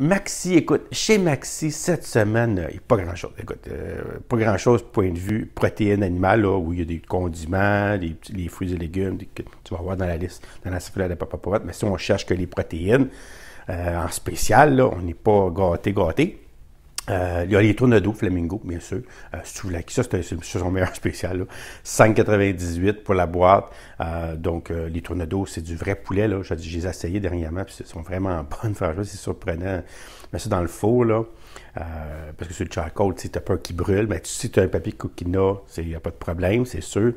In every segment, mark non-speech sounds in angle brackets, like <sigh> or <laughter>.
Maxi, écoute, chez Maxi, cette semaine, il n'y a pas grand-chose. Écoute, euh, pas grand-chose, point de vue, protéines animales, où il y a des condiments, les, fruits et légumes, que tu vas voir dans la liste, dans la circulaire de Papa Mais si on cherche que les protéines, euh, en spécial, on n'est pas gâté, gâté. Euh, il y a les Tornado Flamingo, bien sûr, euh, sous la, ça c'est son meilleur <laughs> spécial, 5,98 pour la boîte. Euh, donc euh, les Tornado, c'est du vrai poulet, là. j'ai les dernièrement, puis ils sont vraiment <laughs> bonnes, franchement, c'est surprenant. Mais ça dans le four, là, parce que c'est le charcoal, tu as peur qu'il brûle, mais ben, si tu as un papier coquina, il n'y a pas de problème, c'est sûr.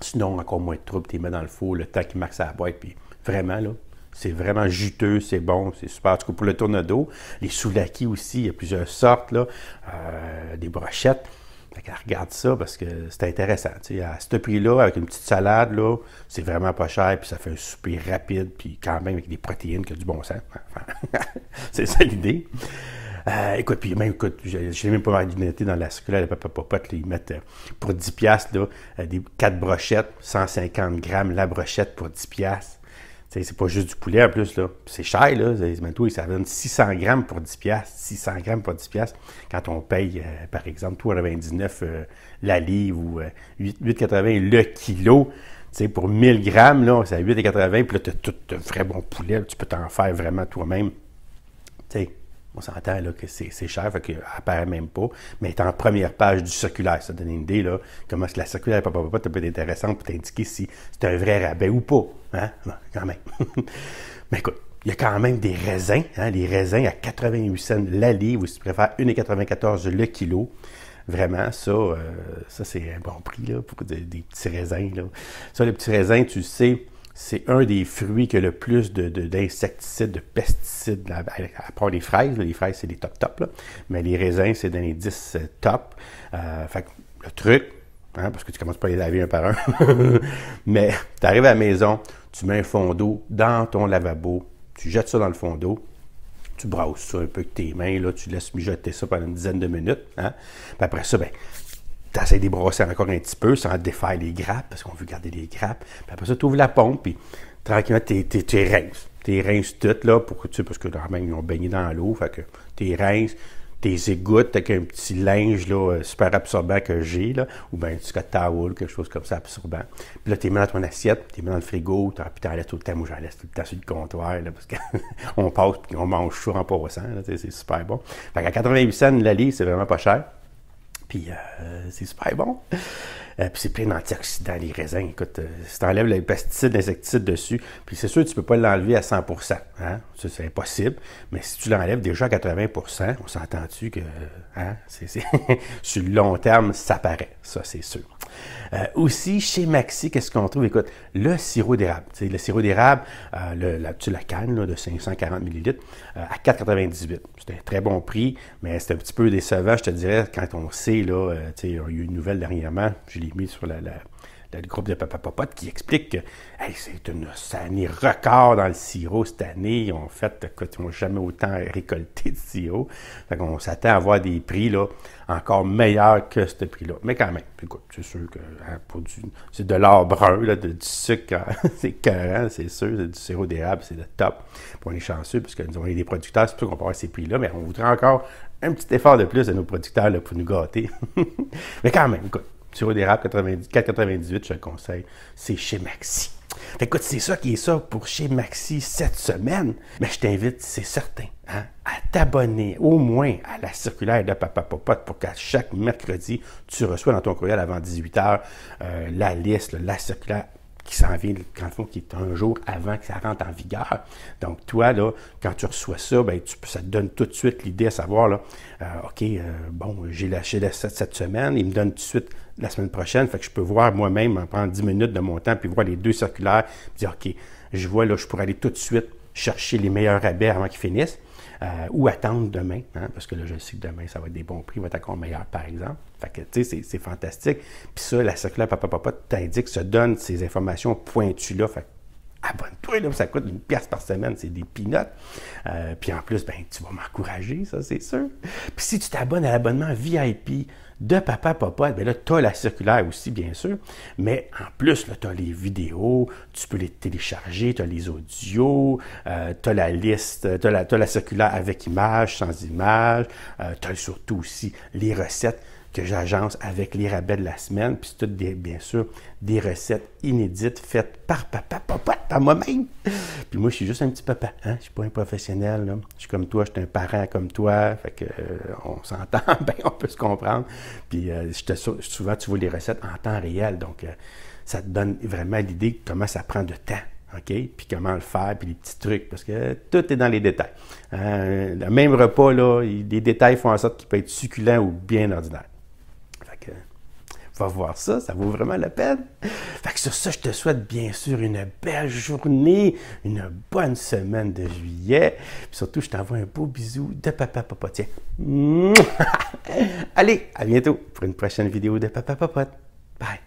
Sinon, encore moins de troubles, tu les mets dans le four, le temps max marque sa boîte, puis vraiment, là, c'est vraiment juteux, c'est bon, c'est super. Du coup, pour le tornado, les soulaki aussi, il y a plusieurs sortes, là, euh, des brochettes. regarde ça parce que c'est intéressant. À ce prix-là, avec une petite salade, là, c'est vraiment pas cher, puis ça fait un souper rapide, puis quand même avec des protéines qui a du bon sens. <laughs> c'est ça l'idée. Euh, écoute, puis même, écoute, je n'ai même pas d'unité dans la circulaire de Papa Ils mettent euh, pour 10$, là, des 4 brochettes, 150 grammes la brochette pour 10$ c'est pas juste du poulet en plus, là. C'est cher, là. ça donne 600 grammes pour 10 piastres. 600 grammes pour 10 piastres. Quand on paye, euh, par exemple, 3,99 euh, la livre ou 8,80 euh, le kilo, tu pour 1000 grammes, là, c'est 8,80. Puis là, tu as tout un vrai bon poulet. tu peux t'en faire vraiment toi-même. Tu sais, on s'entend là, que c'est cher, fait qu'elle apparaît même pas, mais étant en première page du circulaire. Ça donne une idée là, comment la circulaire papa, papa, peut être intéressante pour t'indiquer si c'est un vrai rabais ou pas. Hein? quand même. <laughs> mais écoute, il y a quand même des raisins. Hein? Les raisins à 88 cents la livre, ou si tu préfères 1,94 le kilo vraiment, ça, euh, ça c'est un bon prix là, pour des, des petits raisins. Là. Ça, les petits raisins, tu sais, c'est un des fruits qui a le plus d'insecticides, de, de, pesticides, à, part les fraises. les fraises, c'est des top-top, mais les raisins, c'est dans les 10 euh, top. Euh, fait que le truc, hein, parce que tu commences pas à les laver un par un, <laughs> mais tu arrives à la maison, tu mets un fond d'eau dans ton lavabo, tu jettes ça dans le fond d'eau, tu brosses ça un peu avec tes mains, là, tu laisses mijoter ça pendant une dizaine de minutes. Hein? après ça, ben, tu essaies de brosser encore un petit peu sans défaire les grappes, parce qu'on veut garder les grappes. Puis après ça, tu ouvres la pompe, puis tranquillement, tu les rinces. Tu rinces toutes, là, pour que tu sais, parce que quand même, ils ont baigné dans l'eau, fait que tu rinces, tu égouttes avec un petit linge, là, euh, super absorbant que j'ai, là, ou bien un petit towel, quelque chose comme ça, absorbant. Puis là, tu les mets dans ton assiette, tu les mets dans le frigo, puis t'en laisses tout le temps, où j'enlève laisse tout le temps sur le comptoir, là, parce qu'on <laughs> passe, puis on mange chaud en passant, c'est super bon. Fait qu'à 88 cents, la c'est vraiment pas cher. Puis euh, c'est super bon. Euh, puis c'est plein d'antioxydants, les raisins. Écoute, euh, si tu enlèves les pesticides, les insecticides dessus, puis c'est sûr, que tu peux pas l'enlever à 100 hein? c'est impossible. Mais si tu l'enlèves déjà à 80 on s'entend-tu que hein? c'est, <laughs> sur le long terme, ça paraît. Ça, c'est sûr. Euh, aussi, chez Maxi, qu'est-ce qu'on trouve? Écoute, le sirop d'érable. Le sirop d'érable, euh, la, la canne de 540 ml euh, à 4,98. C'est un très bon prix, mais c'est un petit peu décevant, je te dirais, quand on sait, là, il y a eu une nouvelle dernièrement, je l'ai mis sur la, la le groupe de Papa Popote, qui explique que c'est une année record dans le sirop cette année. Ils ont fait, que ils n'ont jamais autant récolté de sirop. Fait qu'on s'attend à avoir des prix là, encore meilleurs que ce prix-là. Mais quand même, écoute, c'est sûr que hein, c'est de l'or brun, de, du sucre, hein, <laughs> c'est carrément, c'est sûr, c'est du sirop d'érable, c'est le top. pour les chanceux parce nous, avons des producteurs, c'est pour qu'on peut avoir ces prix-là, mais on voudrait encore un petit effort de plus de nos producteurs là, pour nous gâter. <laughs> mais quand même, écoute, des d'érable 4,98, je le conseille. C'est chez Maxi. écoute, c'est ça qui est ça pour chez Maxi cette semaine. Mais je t'invite, c'est certain, hein, à t'abonner au moins à la circulaire de Papa Popote pour qu'à chaque mercredi, tu reçois dans ton courriel avant 18h euh, la liste, la circulaire qui s'en vient, quand fond, qui est un jour avant que ça rentre en vigueur. Donc, toi, là, quand tu reçois ça, ben, tu, ça te donne tout de suite l'idée à savoir, là, euh, OK, euh, bon, j'ai lâché la, cette, cette semaine, il me donne tout de suite la semaine prochaine. Fait que je peux voir moi-même, en prendre 10 minutes de mon temps, puis voir les deux circulaires, puis dire, OK, je vois, là, je pourrais aller tout de suite chercher les meilleurs rabais avant qu'ils finissent, euh, ou attendre demain, hein, parce que là, je sais que demain, ça va être des bons prix, va être encore meilleur, par exemple. Fait que, tu sais, c'est fantastique. Puis ça, la circulaire Papa Papa t'indique, se donne ces informations pointues-là. Fait abonne-toi, ça coûte une pièce par semaine, c'est des pinottes. Euh, puis en plus, ben, tu vas m'encourager, ça, c'est sûr. Puis si tu t'abonnes à l'abonnement VIP, de Papa papa bien là, tu as la circulaire aussi, bien sûr, mais en plus, tu as les vidéos, tu peux les télécharger, tu as les audios, euh, tu as la liste, euh, tu as, la, circulaire avec images, sans images, euh, tu as surtout aussi les recettes que j'agence avec les rabais de la semaine. Puis c'est tout, bien sûr, des recettes inédites faites par papa, papa, par moi-même. Puis moi, je suis juste un petit papa. Hein. Je ne suis pas un professionnel. Je suis comme toi, je suis un parent comme toi. Fait que euh, on s'entend, <laughs> bien, on peut se comprendre. Puis euh, je te, souvent, tu vois les recettes en temps réel. Donc, euh, ça te donne vraiment l'idée de comment ça prend de temps. OK? Puis comment le faire, puis les petits trucs, parce que tout est dans les détails. Hein. le même repas, là, les détails font en sorte qu'il peut être succulent ou bien ordinaire va voir ça, ça vaut vraiment la peine. Fait que sur ça, je te souhaite bien sûr une belle journée, une bonne semaine de juillet. surtout, je t'envoie un beau bisou de Papa Papotier. <laughs> Allez, à bientôt pour une prochaine vidéo de Papa papa Bye!